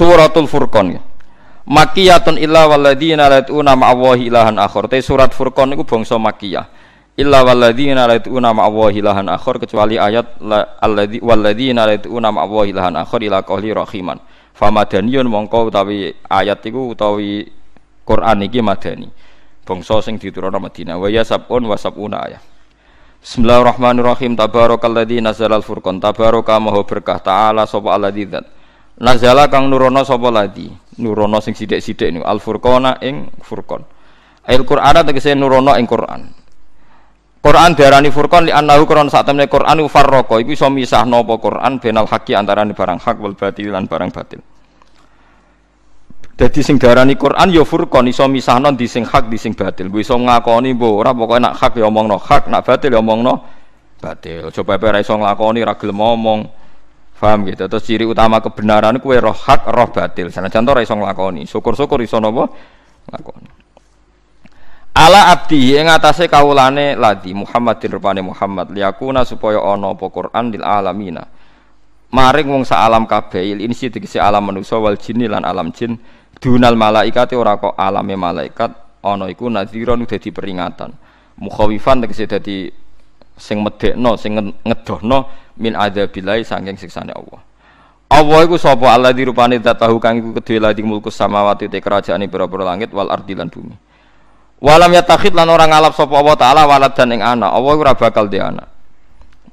Suratul Furqan ya. Makiyatun illa walladzina yad'una ma'allahi ilahan akhar. Te surat Furqan niku bangsa makiyah. Illa walladzina yad'una ma'allahi ilahan akhar kecuali ayat alladzi walladzina yad'una ma'allahi ilahan akhar ila qawli rahiman. Famadaniyun mongko utawi ayat iku utawi Quran iki madani. Bangsa sing diturunna Madinah wa yasabun wa sabuna ayat. Bismillahirrahmanirrahim. Tabarakalladzi nazalal furqan. Tabaraka maha berkah ta'ala sapa alladzi Nazala kang nurono sapa ladi, nurono sing sithik-sithik niku Al-Furqana ing Furqan. Al Qur'an tegese nurono ing Qur'an. Quran diarani Furqan li annahu Quran saat temne Quran farraqa iku iso misahno apa Quran benal haqi ni barang hak wal batil lan barang batil. Jadi sing diarani Quran ya Furqan iso misahno di sing hak di sing batil. Kuwi iso ngakoni mbok ora pokoke nak hak ya omongno hak, nak batil ya omongno batil. Coba ora iso nglakoni ra gelem omong. Faham gitu. Terus ciri utama kebenaran kue roh hak, roh batil. Sana contoh ora iso nglakoni. Syukur-syukur iso napa? Lakoni. Ala abdi ing atase kawulane ladi Muhammadin rupane Muhammad liyakuna supaya ana apa Quran lil alamina. Maring wong sa alam kabeh il insi tegese alam manusa wal jinni lan alam jin dunal malaikate ora kok alame malaikat ana iku nadhiran dadi peringatan. Mukhawifan tegese dadi sing medekno sing ngedohno min adzabillahi saking siksane Allah. Allah iku sapa Allah dirupane tahu kang iku kedhe ladi mulku samawati te kerajaane pira-pira langit wal ardi lan bumi. Walam ya yatakhid lan orang ngalap sopo Allah taala walad dan ing anak. Allah ora bakal di anak.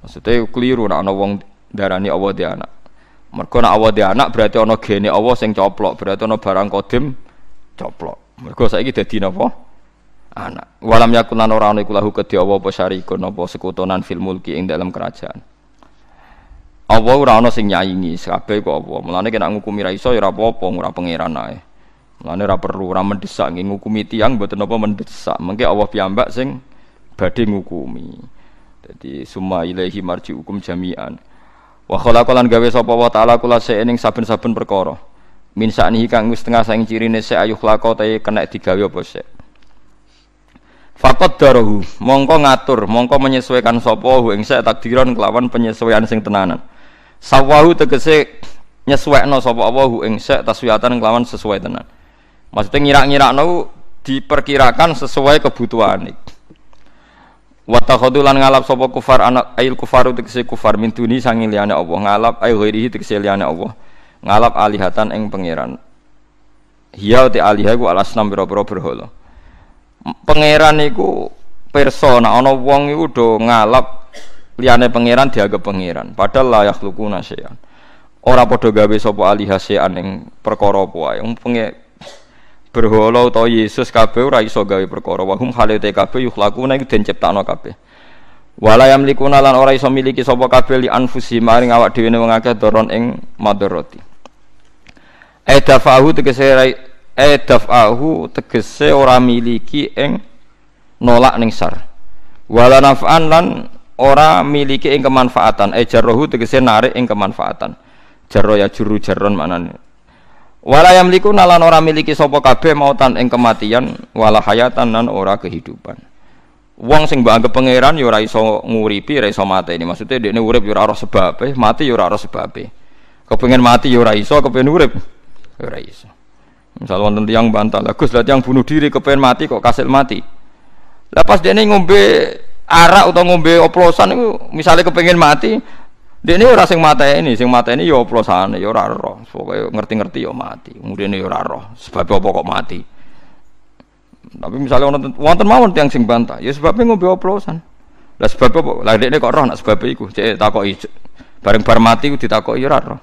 Maksudnya keliru nek ana wong darani Allah di anak. Mergo nek Allah di anak berarti ana gene Allah sing coplok, berarti ana barang kodim coplok. Mergo saiki dadi napa? anak. Walam ya lan orang ana iku lahu kedhi apa apa syarikun apa sekutonan fil mulki ing dalam kerajaan. Allah ora ana sing nyaingi, kabeh kok apa. Mulane kena ngukumi ra iso ya ora apa-apa, ora pangeran ae. Mulane ora perlu ora mendesak nggih ngukumi tiyang mboten apa mendesak. Mengke Allah piyambak sing badhe ngukumi. Dadi summa ilaihi marji hukum jami'an. Wa khalaqa gawe sapa wa ta'ala kula seening saben-saben perkara. Min saknihi kang wis tengah saing cirine sek ayuh lako ta kena digawe apa sek. Fakot darahu, mongko ngatur, mongko menyesuaikan sopohu, engsa takdiran kelawan penyesuaian sing tenanan sawahu tegese nyesuekno sapa Allah ing sek taswiatan kelawan sesuai tenan maksudnya ngira-ngirakno diperkirakan sesuai kebutuhan wa takhadhu lan ngalap sapa kufar anak ail kufaru tegese kufar min duni sang liyane Allah ngalap ai ghairihi tegese liyane Allah ngalap alihatan ing pangeran hiya te aliha ku alasnam biro-biro berhala pangeran iku persona ana wong iku do ngalap liane pangeran dianggap pangeran padahal yang luku syai'an ora podo gawe sopo aliha yang ing perkara apa wae um, Yesus kabeh ora iso gawe perkoro wahum hum halate yuk laku naik den no kabeh walayam liku nalan ora iso miliki sopo kabeh li anfusi maring awak dewi wong akeh doron ing madoroti. edafahu tegese edafahu tegese ora miliki eng nolak ning sar wala naf'an lan ora miliki ing kemanfaatan e jarrohu tegese narik ing kemanfaatan jarro ya juru jaron manane wala yamliku nalan ora miliki sapa kabeh mautan ing kematian wala hayatan nan ora kehidupan wong sing mbok anggap pangeran ya ora iso nguripi ora iso mati ini maksudnya dekne urip ya ora ora sebabe mati ya ora ora sebabe kepengin mati ya ora iso kepengin urip ya ora iso misal wonten tiyang bantal Gus lah tiyang bunuh diri kepengin mati kok kasil mati Lepas pas dekne ngombe arak atau ngombe oplosan itu misalnya kepengen mati dia ini orang sing mata ini sing mata ini yo ya oplosan yo ya raro pokoknya ngerti-ngerti yo ya mati kemudian yo raro sebab apa kok mati tapi misalnya orang wonten mawon tiang sing bantah ya sebabnya ngombe oplosan lah sebab apa lah ini kok roh nak sebab itu cek takok bareng bar mati ditakok yo raro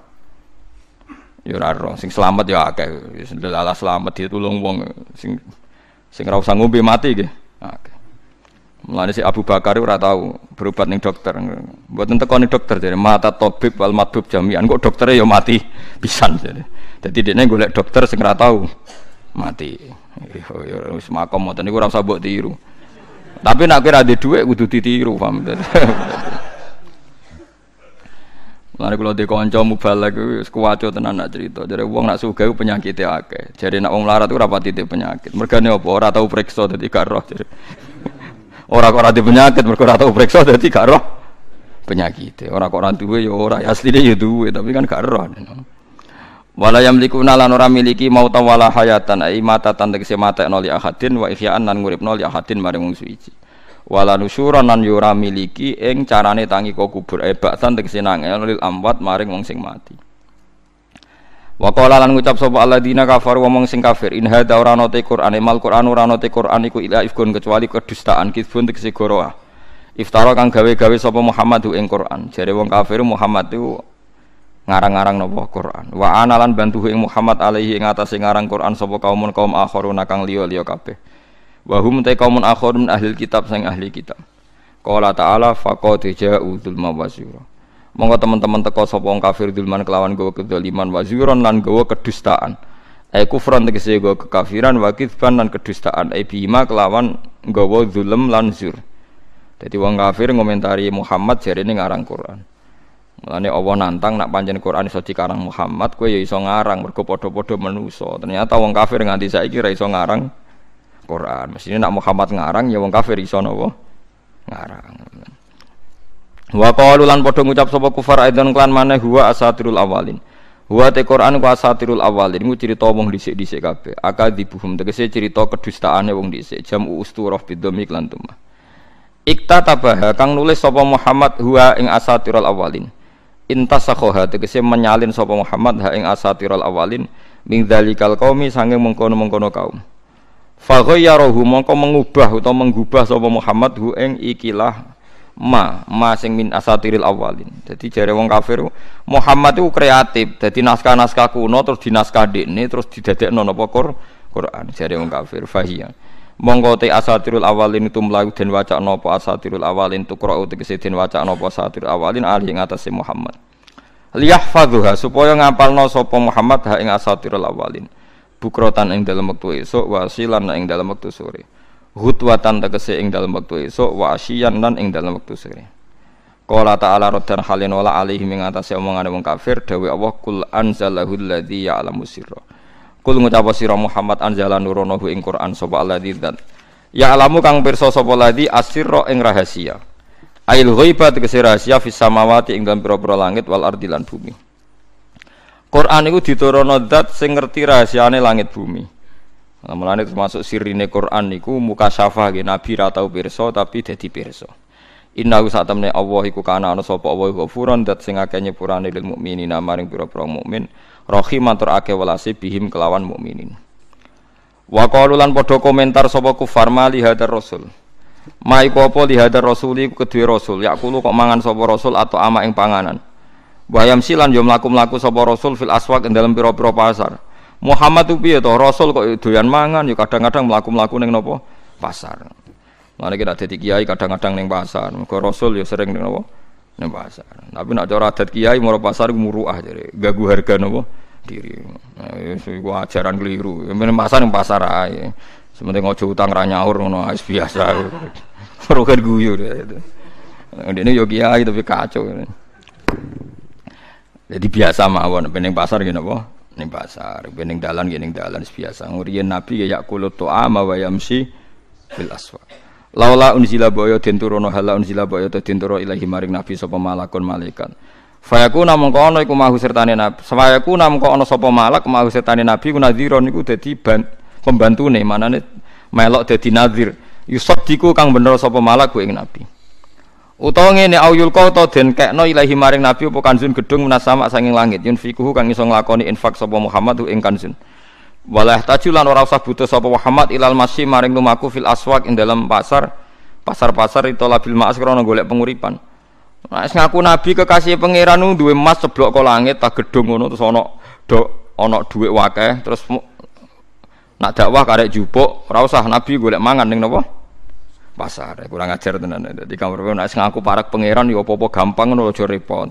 yo raro sing selamat yo akeh sendelalah selamat ditulung wong sing sing ra ngombe mati gitu. akeh Mulane si Abu Bakar ora tahu berobat ning dokter. Mboten teko ning dokter jadi mata tabib wal matbub jami'an kok doktere ya mati pisan jadi. Jadi Dadi dekne golek dokter sing ora tahu mati. Ya wis makom ngoten niku ora usah mbok tiru. Tapi nek kira di dhuwit kudu ditiru paham. Mulane kula di kanca mubalek wis kuwaco tenan nak cerita. Jare wong nak sugih penyakitnya akeh. Jadi nak wong larat ora pati penyakit. Mergane apa ora tau periksa dadi gak roh. Jadi. Orang kok nanti penyakit, mereka rata periksa jadi gak roh penyakit. Orang kok nanti ya orang ya asli ya duwe, tapi kan gak roh. Wala yamliku nalan orang miliki mau wala hayatan ai mata tanda tegese mata noli ahatin wa ihyaan ngurip nguripno li ahadin maring wong suci. Wala nusuran ya orang yura miliki eng carane tangi kok kubur ebak tan tegese nangel lil amwat maring wong sing mati. Wa qala lan ngucap sapa alladzina kafaru wong sing kafir in hadza ora ana Qur'an e mal Qur'an ora ana te Qur'an iku ila ifkun kecuali kedustaan kidbun tegese goroa. Iftara kang gawe-gawe sapa Muhammad ing Qur'an. Jare wong kafir Muhammad itu ngarang-ngarang napa Qur'an. Wa ana lan bantu ing Muhammad alaihi ing atase ngarang Qur'an sapa kaumun kaum akharuna kang liya-liya kabeh. Wa hum kaumun akharun ahli kitab seng ahli kitab. Qala ta'ala faqad ja'u dzul mawasira. Monggo teman-teman teko sapa wong kafir dulman kelawan gawa kedzaliman wa zuron lan gawa kedustaan. Ai kufran tegese gawa kekafiran wa kitsban lan kedustaan. Ai bima kelawan gawa zulm lan zur. Dadi wong kafir ngomentari Muhammad jarene ngarang Quran. Mulane Allah nantang nak panjen Quran iso dikarang Muhammad, kowe ya iso ngarang mergo padha-padha manusa. Ternyata wong kafir nganti saiki ra iso ngarang Quran. Mestine nak Muhammad ngarang ya wong kafir iso napa? Ngarang. Wa qalu lan padha ngucap sapa kufar aidan klan maneh huwa asatirul awalin. Huwa te Quran ku asatirul awalin iku cerita wong dhisik-dhisik kabeh. dibuhum. tegese cerita kedustaane wong dhisik. Jam usturah bidomi klan tumah. Ikta tabah kang nulis sapa Muhammad huwa ing asatirul awalin. Intasakhoha tegese menyalin sapa Muhammad ha ing asatirul awalin min dzalikal qaumi sanging mengkono-mengkono kaum. Faghayyaruhu mongko mengubah utawa menggubah sapa Muhammad hu ing ikilah ma ma sing min asatiril awalin jadi jare wong kafir Muhammad itu kreatif jadi naskah-naskah kuno terus di naskah dene terus didadekno pokor Quran jare wong kafir Fahiyah. mongko te asatirul awalin itu mlayu dan waca napa asatirul awalin tukra tegese den waca napa asatirul awalin ali ing atase Muhammad liyahfadhuha supaya ngapal nopo Muhammad ha ing asatirul awalin bukrotan ing dalam waktu esok wasilan ing dalam waktu sore hutwatan tegese ing dalam waktu esok wa asyian lan ing dalam waktu sore Kala ta'ala raddan halin wala alaihi ing atase omongane wong kafir dawe Allah kul anzalahu alladzi ya'lamu sirra Kul ngucap sira Muhammad anzala nuronohu ing Quran sapa alladzi dan Ya'lamu kang pirsa sapa ladzi asirra ing rahasia Ail ghaiba tegese rahasia fis samawati ing dalam pira-pira langit wal ardi lan bumi Quran itu diturunno zat sing ngerti rahasiane langit bumi Mulane termasuk sirine Quran niku mukasyafah nggih Nabi ra tau pirsa tapi dadi pirsa. Inna hu satamne Allah iku kana ana sapa Allah ghafuran dat sing akeh nyepurane lil mukminin maring pira-pira mukmin rahiman tur akeh welase bihim kelawan mukminin. Wa qalu lan padha komentar sapa kufar mali hadar rasul. Ma iku apa li hadar kedue rasul yakulu kok mangan sapa rasul atau ama ing panganan. Wa yamsilan yo mlaku-mlaku sapa rasul fil aswaq ing dalem pira-pira pasar. Muhammad itu piye toh Rasul kok doyan mangan ya kadang-kadang melaku mlaku ning nopo Pasar. Mane kita dadi kiai kadang-kadang neng pasar. Muga Rasul ya sering ning nopo neng pasar. Tapi nek cara adat kiai mau pasar muruah jare, gagu harga nopo Diri. Nah, itu ajaran keliru. Ya, Mene pasar ning pasar ae. Sementing aja utang ra nyaur ngono ae biasa. Rokan guyur itu. Ini yo ya kiai tapi kacau. Jadi biasa mawon, pening pasar gitu apa? ning pasar, ning dalan nggih ning dalan biasa. Ngriyen Nabi ya yakulu ta'ama wa yamshi fil aswaq. Laula unzila boyo den turono hala unzila boyo to den turo ilahi maring Nabi sapa malakun malaikat. Fayaku namung kono iku mahu sertane Nabi. Fayaku namung kono sapa malak mahu sertane Nabi ku nadhira niku dadi pembantune manane melok dadi nadhir. diku kang bener sapa malak ku ing Nabi utawa ngene au yulqa ta den kekno ilahi maring nabi apa kanzun gedung menas sama sanging langit yunfikuhu kang iso nglakoni infak sapa Muhammad ing kanzun walah tajulan ora usah butuh sapa Muhammad ilal masyi maring lumaku fil aswak ing dalam pasar pasar-pasar itu labil ma'as krana golek penguripan nah, ngaku nabi kekasih pangeran nu duwe emas seblok kok langit tak gedung ngono terus ana do ana dhuwit wakeh terus nak dakwah karek jupuk ora usah nabi golek mangan ning napa pasar kurang ajar tenan jadi kamar kowe nek ngaku parak pangeran yo ya apa gampang nol aja repot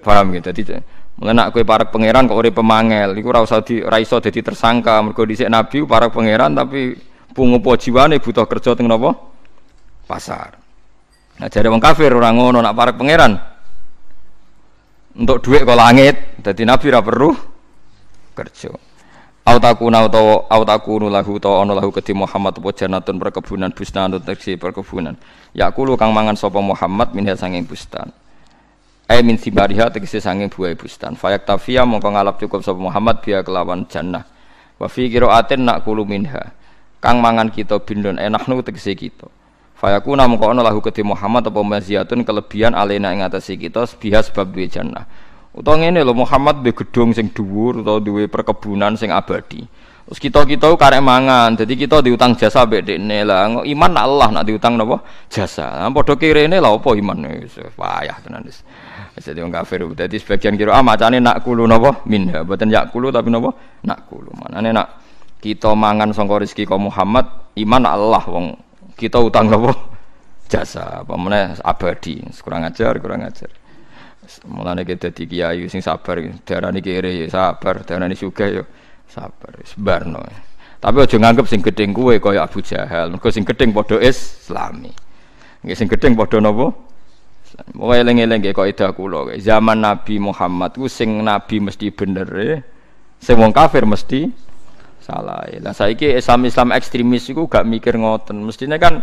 paham gitu jadi mengenak kue parak pangeran kok urip pemangel iku ora di raiso jadi tersangka mereka dhisik nabi parak pangeran tapi pungupo jiwane butuh kerja teng napa pasar nah mengkafir orang kafir ora ngono nak parak pangeran untuk duit kok langit jadi nabi ora perlu kerja Au takuna utawa au takunu lahu ta ana lahu kedhi Muhammad apa janatun perkebunan bustan teksi perkebunan. Yakulu kang mangan sapa Muhammad minha sanging bustan. Ai min sibariha tegese sanging buah bustan. Fayak tafia mongko ngalap cukup sapa Muhammad biya kelawan jannah. Wa fi qiraatin nakulu minha. Kang mangan kita bindun eh, nu tegese kita. Fayakuna mongko ana lahu kedhi Muhammad apa maziatun kelebihan alena ing atase kita biha sebab duwe jannah utang ini loh Muhammad duwe gedung sing dhuwur utawa duwe perkebunan sing abadi. Terus kita-kita karek mangan, jadi kita diutang jasa bede ini lah. Iman Allah nak diutang nopo Jasa. Nah, padha ini lah apa iman wah payah tenan wis. Wis dadi kafir. Dadi sebagian kira ah macane nak kulu napa? Minha. Boten ya kulu tapi nopo Nak kulu. Manane nak kita mangan sangka rezeki Muhammad, iman Allah wong kita utang nopo Jasa. Apa meneh abadi. Kurang ajar, kurang ajar. Mulane kita dadi kiai sing sabar, darani kere ya sabar, darani sugih ya sabar, ya sebarno. Tapi aja nganggep sing gedeng kuwe kaya Abu Jahal. Mergo sing gedeng padha Islami. Nggih sing gedeng padha napa? Mau eling-eling nggih kaidah kula. Zaman Nabi Muhammad ku sing nabi mesti bener e, sing wong kafir mesti salah. Ya. Lah saiki Islam-Islam ekstremis iku gak mikir ngoten. Mestinya kan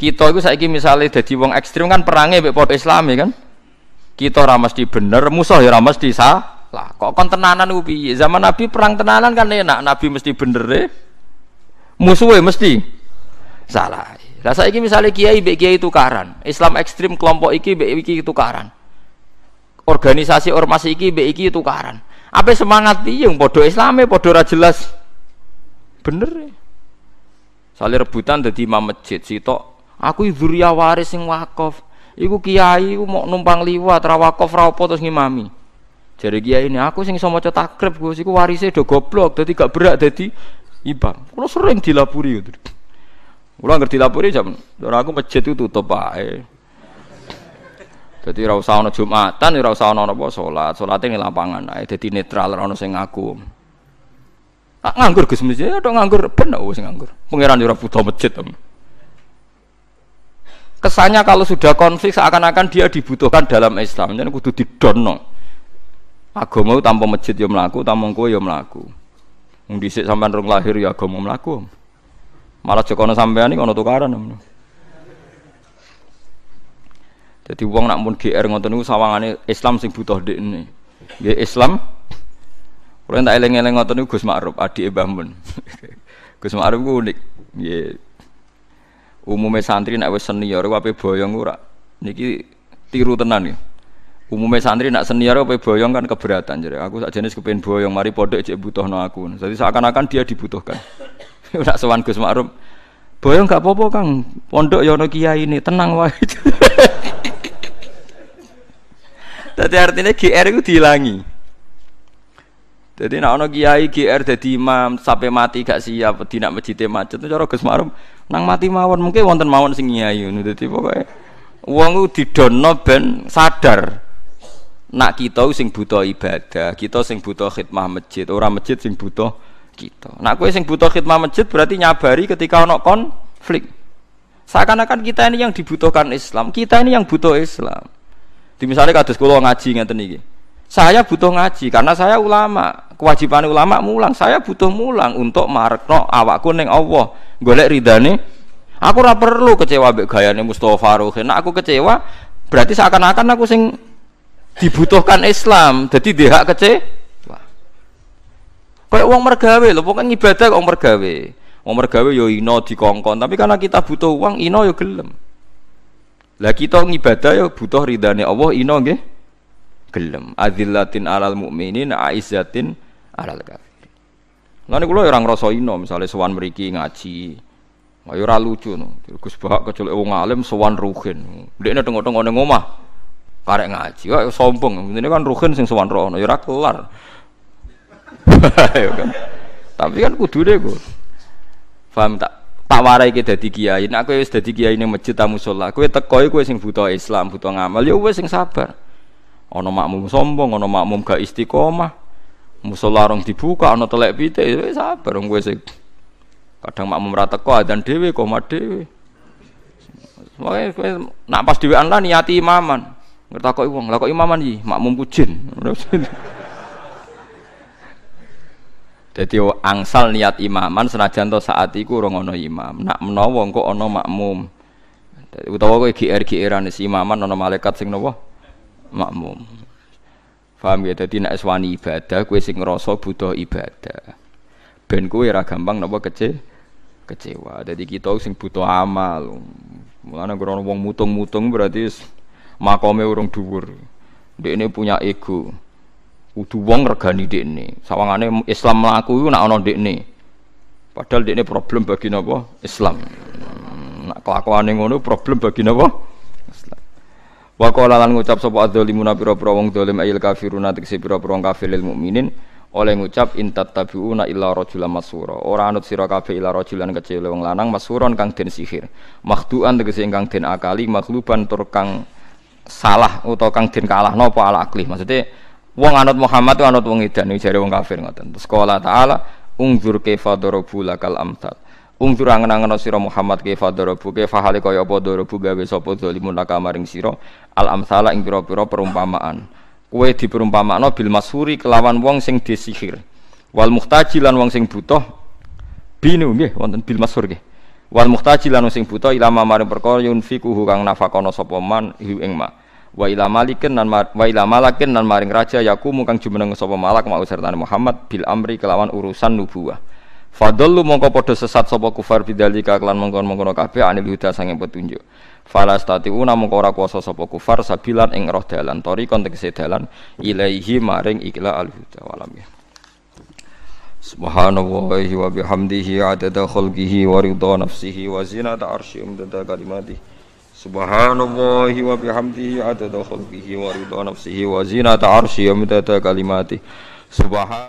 kita iku saiki misalnya dadi wong ekstrem kan perangnya mek padha Islami kan kita ora mesti bener, musuh ya ora mesti salah. Kok kon tenanan Zaman Nabi perang tenanan kan enak, Nabi mesti bener e. Musuhe mesti salah. Lah saiki misalnya kiai mbek itu karan Islam ekstrim kelompok iki mbek itu karan Organisasi ormas iki mbek itu karan Apa semangat piye bodoh Islame bodoh ora jelas. Bener deh salir rebutan dari imam masjid sih aku zuriya waris yang wakaf iku kiai iku mau numpang liwat rawakof rawopo terus ngimami jadi kiai ini aku sing sama maca krep gue. iku warisnya do goblok jadi gak berat. Jadi imam Kalo sering dilapuri itu. Kalo ngerti dilapuri jam ora aku masjid itu tutup pak. jadi rawa sahono Jumatan rawa sahono nopo apa salat ini lapangan Nah, dadi netral rawa sing aku nganggur Gus masjid Ada ya, nganggur Pernah gue sing nganggur pangeran ora butuh masjid kesannya kalau sudah konflik seakan-akan dia dibutuhkan dalam Islam jadi kudu didono agama tanpa masjid ya melaku tanpa ya melaku mengdisik sampai orang lahir ya agama melaku malah jek ana sampean ini ana tukaran jadi uang nak pun GR ngonton itu sawangannya Islam sing butuh di ini. ya Islam kalau tak eleng-eleng ngonton itu Gus Ma'ruf adik Mbah Mun Gus Ma'ruf ku unik nggih Umumnya santri nak wis senior ape boyong ora. Niki tiru tenan ya. Umumnya santri nak senior ape boyong kan keberatan jadi aku sak jenis kepen boyong mari podok cek butuh no aku. Jadi seakan-akan dia dibutuhkan. Ora sowan Gus Ma'ruf. Boyong gak popo Kang. Pondok yono ya kiai ini, tenang wae. Dadi artinya GR itu dihilangi. Jadi nak ono kiai GR jadi imam sampai mati gak siap Tidak nak macet cara Gus Marum nang mati mawon mungkin wonten mawon sing kiai ngono dadi pokoke wong ku didono ben sadar nak kita sing buta ibadah, kita sing buta khidmah masjid, orang masjid sing buta kita. Nak kowe sing buta khidmah masjid berarti nyabari ketika ono konflik. Seakan-akan kita ini yang dibutuhkan Islam, kita ini yang butuh Islam. Di misalnya kados kula ngaji ngeten iki. Saya butuh ngaji karena saya ulama kewajiban ulama mulang saya butuh mulang untuk marekno awakku ning Allah golek ridane aku ora perlu kecewa mbek gayane Mustofa Ruhin nah, aku kecewa berarti seakan-akan aku sing dibutuhkan Islam jadi dihak kecewa kayak uang mergawe loh pokoknya ibadah uang mergawe uang mergawe yo ya ino dikongkon tapi karena kita butuh uang ino yo ya gelem lah kita ngibadah yo ya butuh ridhani Allah ino nggih gelem adzillatin alal mukminin aizzatin alal kafir. Lan kula ya orang ngrasa ino misale sowan ngaji. Ayo ya ora lucu no. Gus Bahak kecuali wong alim sowan ruhin. Ndekne tengok-tengok ning omah karek ngaji. Wah ya sombong. Ini kan ruhin sing sowan Ro. Nah, ya ora kelar. Kan. Tapi kan kudune kok. Paham tak? tak warai ke dadi kiai Nak kowe wis di kiai ning masjid ta musala kue teko kowe sing buta Islam buta ngamal ya kue sing sabar ana makmum sombong ana makmum gak istiqomah musola rong dibuka ana telek pitik ya sabar wong kowe sing kadang makmum ra teko adzan dhewe koma dhewe Makanya nak pas dhewean lah niati imaman. Ngertakoki wong, lah kok imaman iki Makmum kujin. Jadi angsal niat imaman senajan to saat itu orang ana imam. Nak menawa kok ana makmum. Utawa kowe GR-GRan imaman ana malaikat sing napa? Makmum. Faham ya? Jadi nek wani ibadah, kue sing ngerasa butuh ibadah. Ben kue ra gampang napa kece kecewa. Jadi kita sing butuh amal. Mulane grono wong mutung-mutung berarti makome urung dhuwur. ini punya ego. Kudu wong regani ini. Sawangane Islam mlaku iku nek ana ini. Padahal ini problem bagi napa? Islam. Nek kelakuane ngono problem bagi napa? Islam. Wa qala lan ngucap sapa adzalimuna pira-pira wong dolim ayil kafiruna tekse pira-pira wong kafir lil mukminin oleh ngucap intat tabiuna illa rajulan masura. Ora anut sira kafir illa rajulan kecil wong lanang masuron kang den sihir. Makhduan tegese ingkang den akali maghluban tur kang salah utawa kang den kalah napa ala akli. Maksudnya wong anut Muhammad anut wong edan jare wong kafir ngoten. sekolah ta'ala ungzur kaifa darabulakal amsal. Ungdur um angen-angen sira Muhammad ke kaifa darabu kaifa hale kaya apa bu gawe sapa zalimun nakamaring sira al amsala ing pira-pira perumpamaan. Kue diperumpamakno bil masuri kelawan wong sing disihir. Wal muhtaji lan wong sing butuh binu nggih wonten bil masur nggih. Wal muhtaji lan wong sing butuh ilama maring perkara yunfikuhu kang nafakono sapa man hu ing ma. Wa ila malikin nan wa ila malakin nan maring raja yakumu kang jumeneng sapa malak mau serta Muhammad bil amri kelawan urusan nubuwah. Fadlu mongko podo sesat sopo kufar kaklan kelan mongko no kafe anil huda sange petunjuk. una mongko ora kuasa sopo kufar sabilan ing roh dalan tori kontekse dalan ilaihi maring ikla al huda walam ya. Subhanallahi wa bihamdihi adada khalqihi wa ridha nafsihi wa zinata arsyi umdada kalimatihi. Subhanallahi wa bihamdihi adada khalqihi wa ridha nafsihi wa zinata arsyi umdada kalimati Subhan